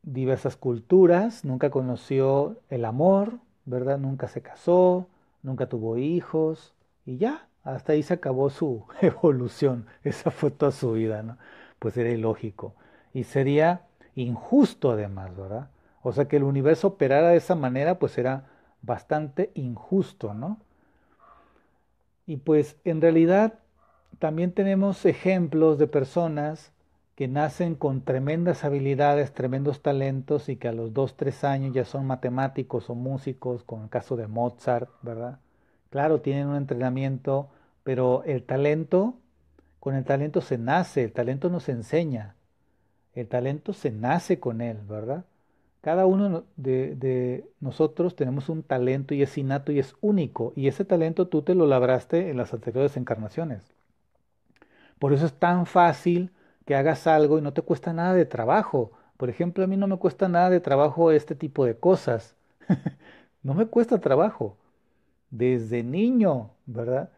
diversas culturas, nunca conoció el amor, ¿verdad? Nunca se casó, nunca tuvo hijos y ya, hasta ahí se acabó su evolución, esa fue toda su vida, ¿no? Pues era ilógico y sería injusto además, ¿verdad? O sea que el universo operara de esa manera pues era bastante injusto, ¿no? Y pues en realidad también tenemos ejemplos de personas que nacen con tremendas habilidades, tremendos talentos y que a los dos, tres años ya son matemáticos o músicos, como el caso de Mozart, ¿verdad? Claro, tienen un entrenamiento, pero el talento, con el talento se nace, el talento nos enseña, el talento se nace con él, ¿verdad? Cada uno de, de nosotros tenemos un talento y es innato y es único, y ese talento tú te lo labraste en las anteriores encarnaciones. Por eso es tan fácil que hagas algo y no te cuesta nada de trabajo. Por ejemplo, a mí no me cuesta nada de trabajo este tipo de cosas. no me cuesta trabajo. Desde niño, ¿verdad?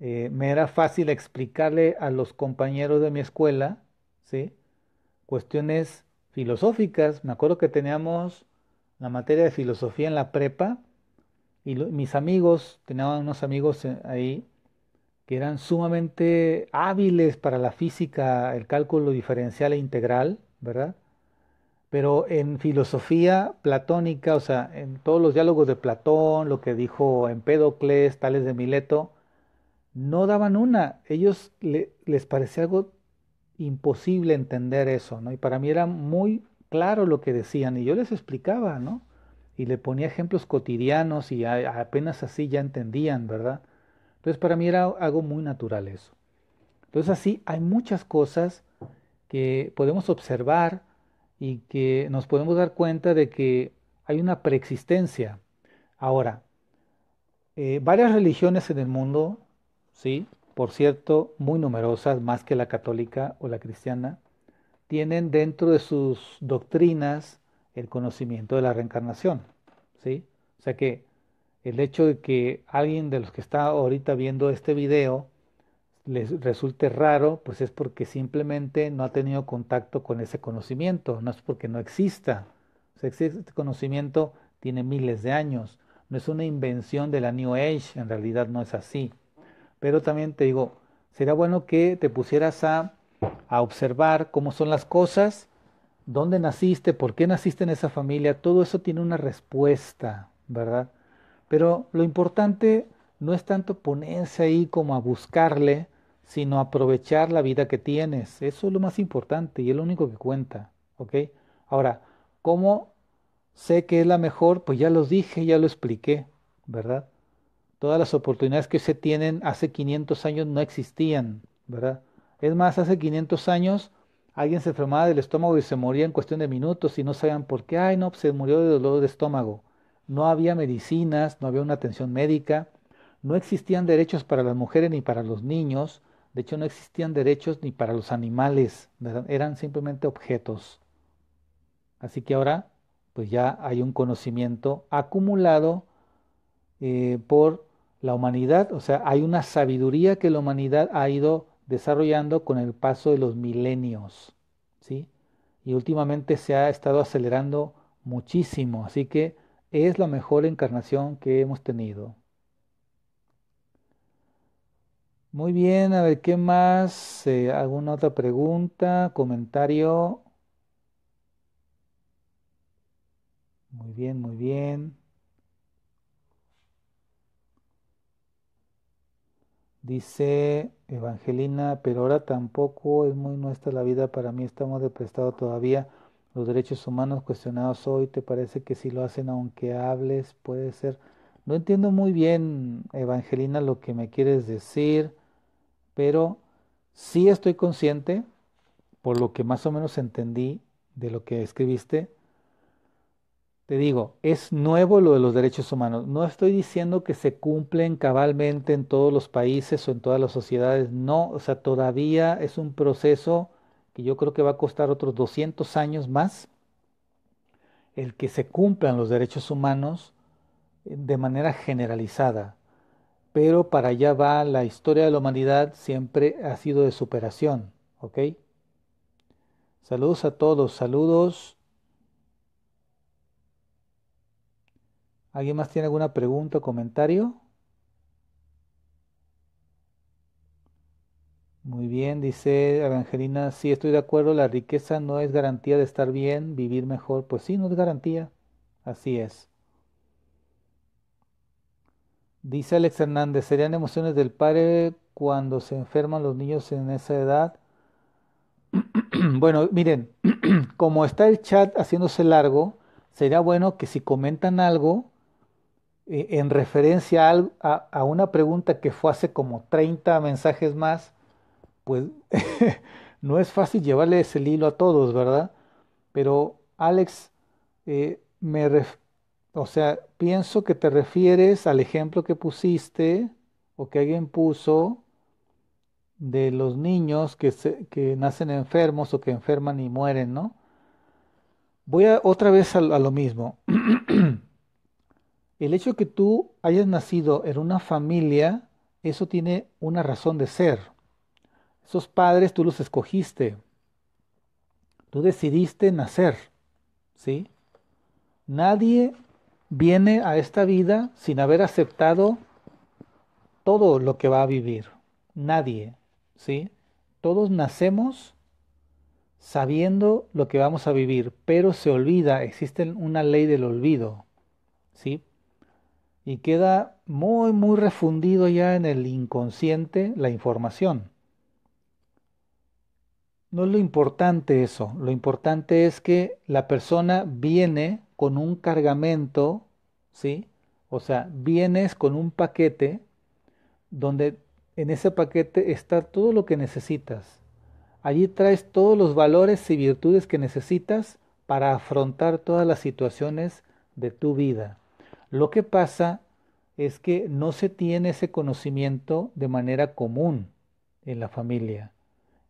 Eh, me era fácil explicarle a los compañeros de mi escuela, ¿sí? Cuestiones filosóficas. Me acuerdo que teníamos la materia de filosofía en la prepa y mis amigos, tenían unos amigos eh, ahí que eran sumamente hábiles para la física, el cálculo diferencial e integral, ¿verdad? Pero en filosofía platónica, o sea, en todos los diálogos de Platón, lo que dijo Empédocles, Tales de Mileto, no daban una. Ellos les parecía algo imposible entender eso, ¿no? Y para mí era muy claro lo que decían y yo les explicaba, ¿no? Y le ponía ejemplos cotidianos y apenas así ya entendían, ¿verdad? Entonces para mí era algo muy natural eso. Entonces así hay muchas cosas que podemos observar y que nos podemos dar cuenta de que hay una preexistencia. Ahora, eh, varias religiones en el mundo, sí, por cierto, muy numerosas, más que la católica o la cristiana, tienen dentro de sus doctrinas el conocimiento de la reencarnación, sí. O sea que el hecho de que alguien de los que está ahorita viendo este video les resulte raro, pues es porque simplemente no ha tenido contacto con ese conocimiento, no es porque no exista. este conocimiento tiene miles de años, no es una invención de la New Age, en realidad no es así. Pero también te digo, sería bueno que te pusieras a, a observar cómo son las cosas, dónde naciste, por qué naciste en esa familia, todo eso tiene una respuesta, ¿verdad? Pero lo importante no es tanto ponerse ahí como a buscarle, sino aprovechar la vida que tienes. Eso es lo más importante y es lo único que cuenta. ¿ok? Ahora, ¿cómo sé que es la mejor? Pues ya lo dije, ya lo expliqué, ¿verdad? Todas las oportunidades que se tienen hace 500 años no existían, ¿verdad? Es más, hace 500 años alguien se enfermaba del estómago y se moría en cuestión de minutos y no sabían por qué. Ay, no, pues se murió de dolor de estómago no había medicinas, no había una atención médica, no existían derechos para las mujeres ni para los niños, de hecho no existían derechos ni para los animales, eran simplemente objetos. Así que ahora pues ya hay un conocimiento acumulado eh, por la humanidad, o sea, hay una sabiduría que la humanidad ha ido desarrollando con el paso de los milenios, ¿sí? Y últimamente se ha estado acelerando muchísimo, así que es la mejor encarnación que hemos tenido. Muy bien, a ver, ¿qué más? Eh, ¿Alguna otra pregunta? ¿Comentario? Muy bien, muy bien. Dice Evangelina, pero ahora tampoco es muy nuestra la vida, para mí estamos de prestado todavía los derechos humanos cuestionados hoy, ¿te parece que si lo hacen aunque hables puede ser? No entiendo muy bien, Evangelina, lo que me quieres decir, pero sí estoy consciente, por lo que más o menos entendí de lo que escribiste. Te digo, es nuevo lo de los derechos humanos. No estoy diciendo que se cumplen cabalmente en todos los países o en todas las sociedades. No, o sea, todavía es un proceso que yo creo que va a costar otros 200 años más el que se cumplan los derechos humanos eh, de manera generalizada. Pero para allá va la historia de la humanidad, siempre ha sido de superación, ¿ok? Saludos a todos, saludos. ¿Alguien más tiene alguna pregunta o comentario? Muy bien, dice Evangelina, sí estoy de acuerdo, la riqueza no es garantía de estar bien, vivir mejor. Pues sí, no es garantía. Así es. Dice Alex Hernández, ¿serían emociones del padre cuando se enferman los niños en esa edad? bueno, miren, como está el chat haciéndose largo, sería bueno que si comentan algo eh, en referencia a, a una pregunta que fue hace como 30 mensajes más, pues no es fácil llevarle ese hilo a todos, ¿verdad? Pero Alex, eh, me o sea, pienso que te refieres al ejemplo que pusiste o que alguien puso de los niños que, que nacen enfermos o que enferman y mueren, ¿no? Voy a, otra vez a, a lo mismo. El hecho que tú hayas nacido en una familia, eso tiene una razón de ser. Esos padres tú los escogiste. Tú decidiste nacer, ¿sí? Nadie viene a esta vida sin haber aceptado todo lo que va a vivir. Nadie, ¿sí? Todos nacemos sabiendo lo que vamos a vivir, pero se olvida, existe una ley del olvido, ¿sí? Y queda muy, muy refundido ya en el inconsciente la información. No es lo importante eso, lo importante es que la persona viene con un cargamento, ¿sí? O sea, vienes con un paquete donde en ese paquete está todo lo que necesitas. Allí traes todos los valores y virtudes que necesitas para afrontar todas las situaciones de tu vida. Lo que pasa es que no se tiene ese conocimiento de manera común en la familia.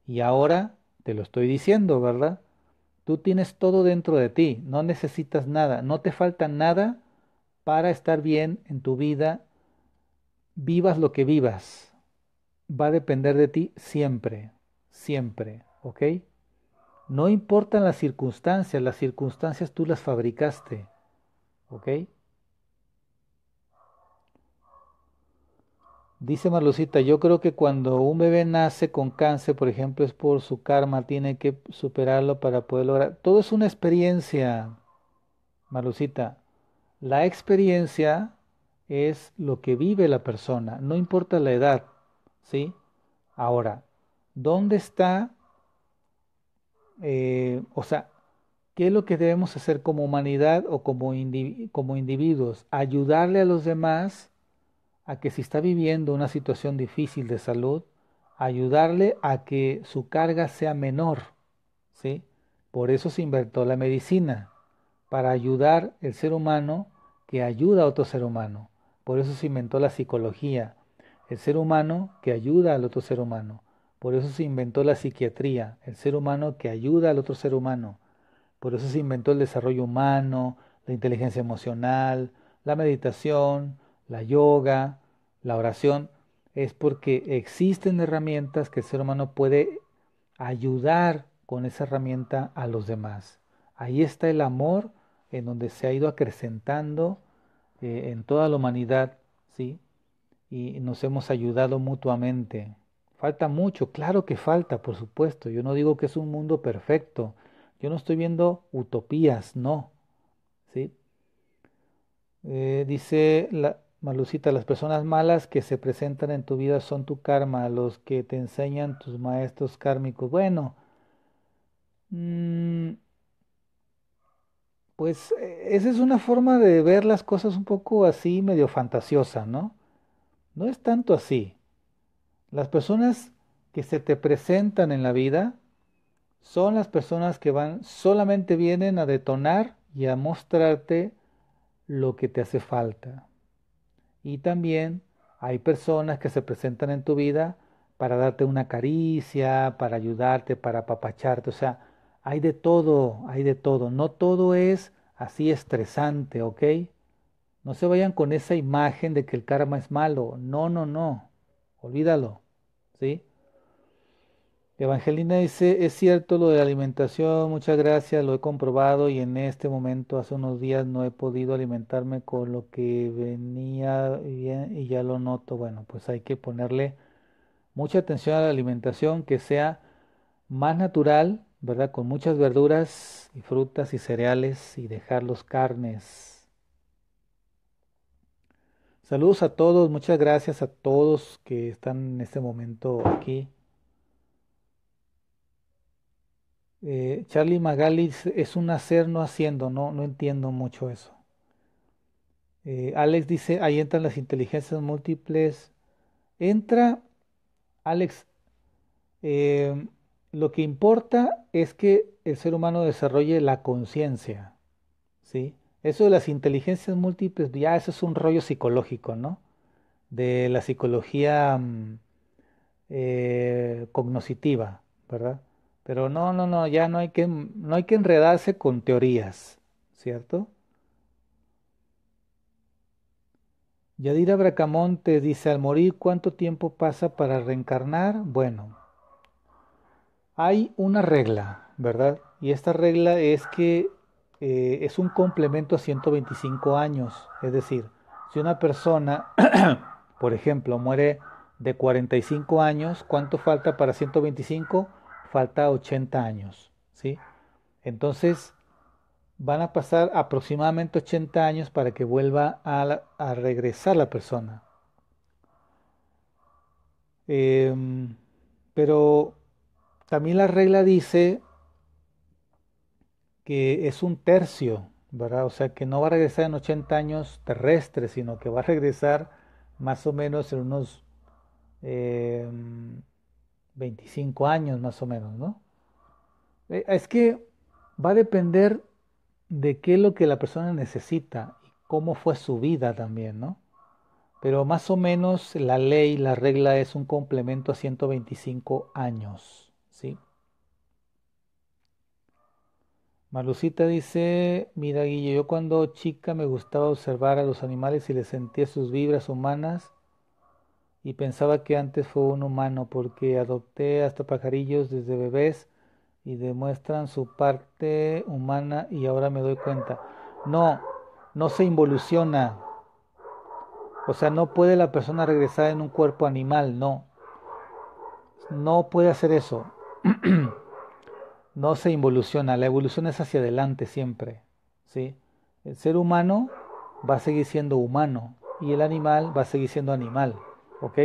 Y ahora te lo estoy diciendo, ¿verdad? Tú tienes todo dentro de ti, no necesitas nada, no te falta nada para estar bien en tu vida, vivas lo que vivas. Va a depender de ti siempre, siempre, ¿ok? No importan las circunstancias, las circunstancias tú las fabricaste, ¿ok? Dice Marlucita, yo creo que cuando un bebé nace con cáncer, por ejemplo, es por su karma, tiene que superarlo para poder lograr. Todo es una experiencia, Marlucita. La experiencia es lo que vive la persona, no importa la edad, ¿sí? Ahora, ¿dónde está? Eh, o sea, ¿qué es lo que debemos hacer como humanidad o como, como individuos? Ayudarle a los demás a que si está viviendo una situación difícil de salud, ayudarle a que su carga sea menor, ¿sí? Por eso se inventó la medicina, para ayudar el ser humano que ayuda a otro ser humano. Por eso se inventó la psicología, el ser humano que ayuda al otro ser humano. Por eso se inventó la psiquiatría, el ser humano que ayuda al otro ser humano. Por eso se inventó el desarrollo humano, la inteligencia emocional, la meditación, la yoga, la oración es porque existen herramientas que el ser humano puede ayudar con esa herramienta a los demás. Ahí está el amor en donde se ha ido acrecentando eh, en toda la humanidad, ¿sí? Y nos hemos ayudado mutuamente. Falta mucho, claro que falta, por supuesto. Yo no digo que es un mundo perfecto. Yo no estoy viendo utopías, no. ¿Sí? Eh, dice la, Malucita, las personas malas que se presentan en tu vida son tu karma, los que te enseñan tus maestros kármicos. Bueno, mm, pues eh, esa es una forma de ver las cosas un poco así, medio fantasiosa, ¿no? No es tanto así. Las personas que se te presentan en la vida son las personas que van, solamente vienen a detonar y a mostrarte lo que te hace falta y también hay personas que se presentan en tu vida para darte una caricia, para ayudarte, para apapacharte. O sea, hay de todo, hay de todo. No todo es así estresante, ¿ok? No se vayan con esa imagen de que el karma es malo. No, no, no. Olvídalo. ¿Sí? Evangelina dice, es cierto lo de la alimentación, muchas gracias, lo he comprobado y en este momento, hace unos días, no he podido alimentarme con lo que venía bien y ya lo noto. Bueno, pues hay que ponerle mucha atención a la alimentación que sea más natural, ¿verdad? Con muchas verduras y frutas y cereales y dejar los carnes. Saludos a todos, muchas gracias a todos que están en este momento aquí Eh, Charlie Magali es un hacer no haciendo, no, no entiendo mucho eso. Eh, Alex dice, ahí entran las inteligencias múltiples. Entra, Alex, eh, lo que importa es que el ser humano desarrolle la conciencia. ¿sí? Eso de las inteligencias múltiples, ya eso es un rollo psicológico, ¿no? De la psicología mm, eh, cognoscitiva, ¿verdad? Pero no, no, no, ya no hay que, no hay que enredarse con teorías, ¿cierto? Yadira Bracamonte dice, al morir, ¿cuánto tiempo pasa para reencarnar? Bueno, hay una regla, ¿verdad? Y esta regla es que eh, es un complemento a 125 años. Es decir, si una persona, por ejemplo, muere de 45 años, ¿cuánto falta para 125? falta 80 años, ¿sí? Entonces, van a pasar aproximadamente 80 años para que vuelva a, regresar la persona. Em, pero también la regla dice que es un tercio, ¿verdad? O sea, que no va a regresar en 80 años terrestres, sino que va a regresar más o menos en unos em, 25 años más o menos, ¿no? Eh, es que va a depender de qué es lo que la persona necesita y cómo fue su vida también, ¿no? Pero más o menos la ley, la regla es un complemento a 125 años, ¿sí? malucita dice, mira Guille, yo cuando chica me gustaba observar a los animales y les sentía sus vibras humanas y pensaba que antes fue un humano porque adopté hasta pajarillos desde bebés y demuestran su parte humana y ahora me doy cuenta. No, no se involuciona. O sea, no puede la persona regresar en un cuerpo animal, no. No puede hacer eso. no se involuciona, la evolución es hacia adelante siempre, ¿sí? El ser humano va a seguir siendo humano y el animal va a seguir siendo animal. ¿Ok?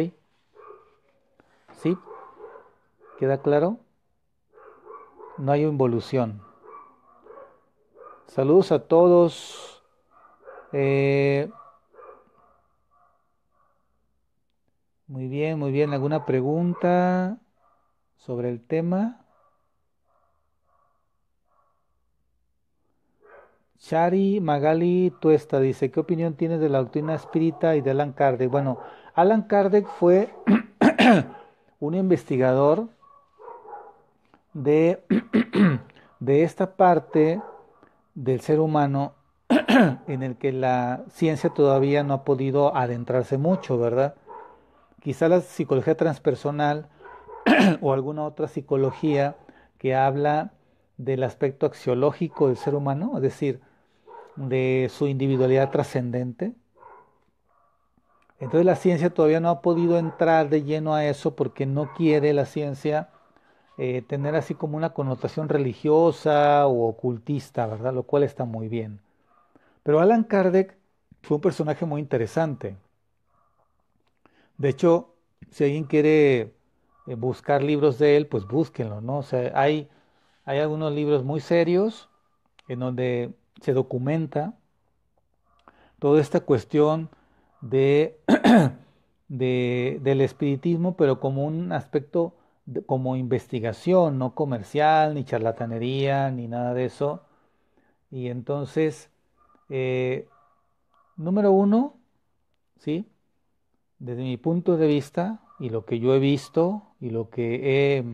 ¿Sí? ¿Queda claro? No hay involución. Saludos a todos. Eh, muy bien, muy bien. ¿Alguna pregunta sobre el tema? Chari Magali Tuesta dice, ¿qué opinión tienes de la doctrina espírita y de Alan Bueno, Alan Kardec fue un investigador de, de esta parte del ser humano en el que la ciencia todavía no ha podido adentrarse mucho, ¿verdad? Quizá la psicología transpersonal o alguna otra psicología que habla del aspecto axiológico del ser humano, es decir, de su individualidad trascendente, entonces la ciencia todavía no ha podido entrar de lleno a eso porque no quiere la ciencia eh, tener así como una connotación religiosa o ocultista, ¿verdad? Lo cual está muy bien. Pero Alan Kardec fue un personaje muy interesante. De hecho, si alguien quiere eh, buscar libros de él, pues búsquenlo, ¿no? O sea, hay, hay algunos libros muy serios en donde se documenta toda esta cuestión del espiritismo, pero como un aspecto como investigación, no comercial, ni charlatanería, ni nada de eso. Y entonces, eh, número uno, ¿sí? desde mi punto de vista y lo que yo he visto y lo que he,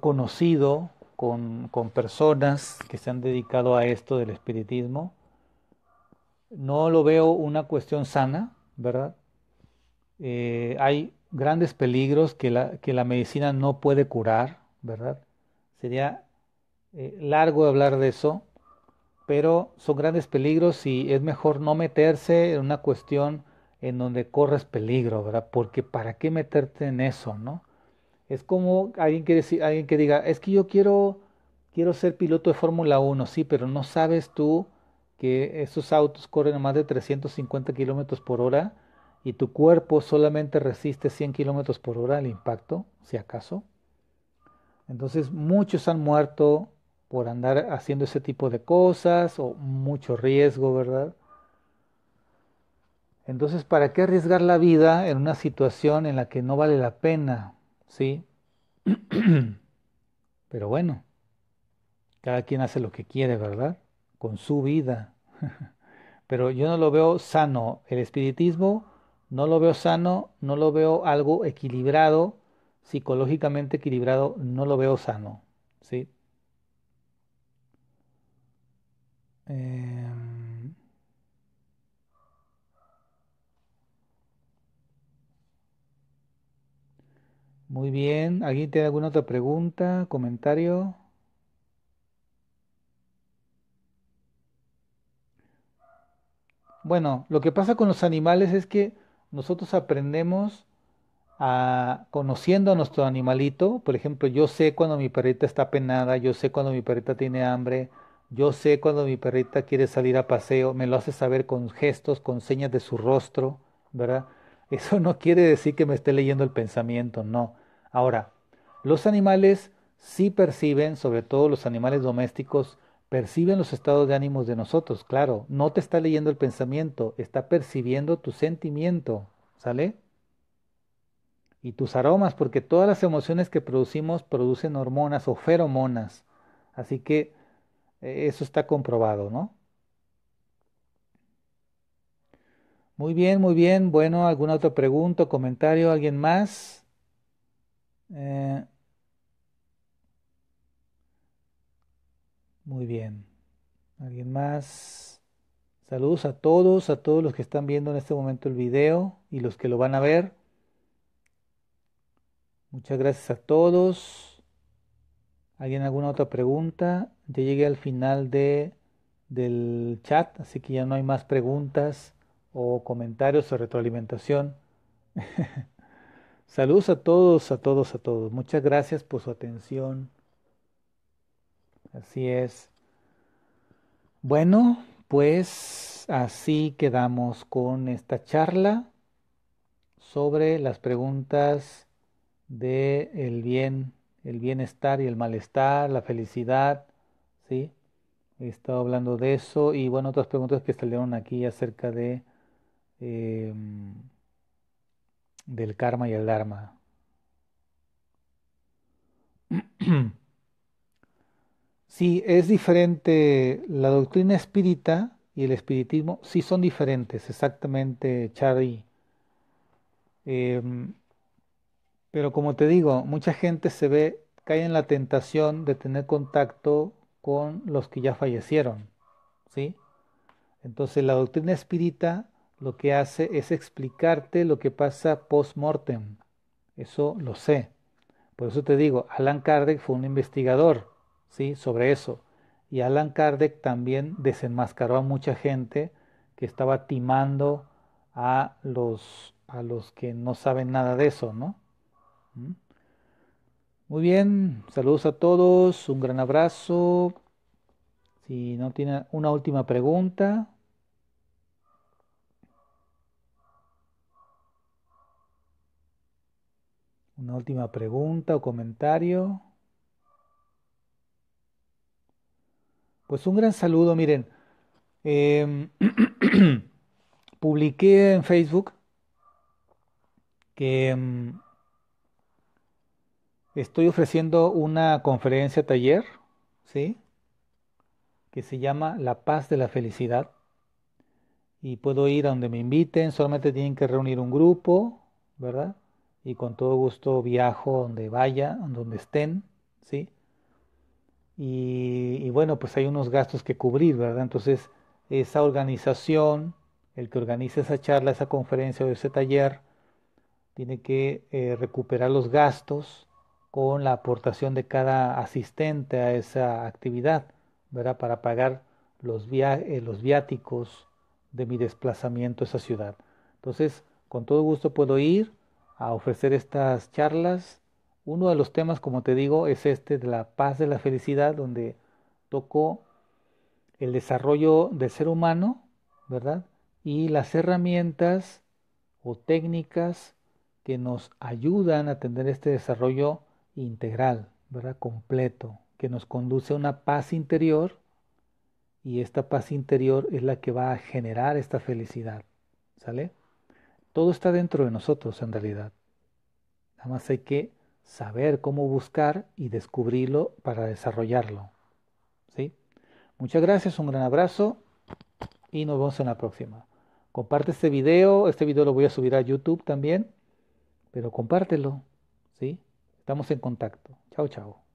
conocido con, con personas que se han dedicado a esto del espiritismo, no lo veo una cuestión sana, ¿verdad? Eh, hay grandes peligros que la, que la medicina no puede curar, ¿verdad? Sería eh, largo hablar de eso, pero son grandes peligros y es mejor no meterse en una cuestión en donde corres peligro, ¿verdad? Porque ¿para qué meterte en eso, no? Es como alguien que, alguien que diga, es que yo quiero, quiero ser piloto de Fórmula 1, sí, pero no sabes tú que esos autos corren a más de 350 kilómetros por hora y tu cuerpo solamente resiste 100 kilómetros por hora al impacto, si acaso. Entonces muchos han muerto por andar haciendo ese tipo de cosas o mucho riesgo, ¿verdad? Entonces, ¿para qué arriesgar la vida en una situación en la que no vale la pena? ¿Sí? Pero bueno, cada quien hace lo que quiere, ¿verdad? con su vida. Pero yo no lo veo sano. El espiritismo no lo veo sano, no lo veo algo equilibrado, psicológicamente equilibrado, no lo veo sano. ¿sí? Em, muy bien, ¿alguien tiene alguna otra pregunta, comentario? Bueno, lo que pasa con los animales es que nosotros aprendemos a, conociendo a nuestro animalito, por ejemplo, yo sé cuando mi perrita está penada, yo sé cuando mi perrita tiene hambre, yo sé cuando mi perrita quiere salir a paseo, me lo hace saber con gestos, con señas de su rostro, ¿verdad? Eso no quiere decir que me esté leyendo el pensamiento, no. Ahora, los animales sí perciben, sobre todo los animales domésticos, perciben los estados de ánimos de nosotros, claro, no te está leyendo el pensamiento, está percibiendo tu sentimiento, ¿sale? Y tus aromas, porque todas las emociones que producimos producen hormonas o feromonas, así que eh, eso está comprobado, ¿no? Muy bien, muy bien. Bueno, ¿alguna otra pregunta, comentario? ¿Alguien más? Eh... Muy bien. ¿Alguien más? Saludos a todos, a todos los que están viendo en este momento el video y los que lo van a ver. Muchas gracias a todos. ¿Alguien alguna otra pregunta? Ya llegué al final de, del chat, así que ya no hay más preguntas o comentarios o retroalimentación. Saludos a todos, a todos, a todos. Muchas gracias por su atención. Así es. Bueno, pues así quedamos con esta charla sobre las preguntas de el bien, el bienestar y el malestar, la felicidad, ¿sí? He estado hablando de eso y bueno, otras preguntas que salieron aquí acerca de em, del karma y el dharma. Sí, es diferente. La doctrina espírita y el espiritismo sí son diferentes, exactamente, Charlie. Em, pero como te digo, mucha gente se ve, cae en la tentación de tener contacto con los que ya fallecieron. ¿Sí? Entonces la doctrina espírita lo que hace es explicarte lo que pasa post-mortem. Eso lo sé. Por eso te digo, Alan Kardec fue un investigador sobre eso. Y Alan Kardec también desenmascaró a mucha gente que estaba timando a los, a los que no saben nada de eso, ¿no? ¿Mm? Muy bien, saludos a todos, un gran abrazo. Si no tiene una última pregunta. Una última pregunta o comentario. Pues un gran saludo, miren. Em, publiqué en Facebook que em, estoy ofreciendo una conferencia taller, ¿sí? Que se llama La paz de la felicidad. Y puedo ir a donde me inviten, solamente tienen que reunir un grupo, ¿verdad? Y con todo gusto viajo donde vaya, donde estén, ¿sí? y, bueno, pues hay unos gastos que cubrir, ¿verdad? Entonces, esa organización, el que organiza esa charla, esa conferencia o ese taller, tiene que eh, recuperar los gastos con la aportación de cada asistente a esa actividad, ¿verdad? Para pagar los, via eh, los viáticos de mi desplazamiento a esa ciudad. Entonces, con todo gusto puedo ir a ofrecer estas charlas uno de los temas, como te digo, es este de la paz de la felicidad, donde tocó el desarrollo del ser humano, ¿verdad? Y las herramientas o técnicas que nos ayudan a tener este desarrollo integral, ¿verdad? Completo, que nos conduce a una paz interior y esta paz interior es la que va a generar esta felicidad, ¿sale? Todo está dentro de nosotros en realidad. Nada más hay que saber cómo buscar y descubrirlo para desarrollarlo. ¿Sí? Muchas gracias, un gran abrazo y nos vemos en la próxima. Comparte este video, este video lo voy a subir a YouTube también, pero compártelo, ¿sí? Estamos en contacto. Chao, chao.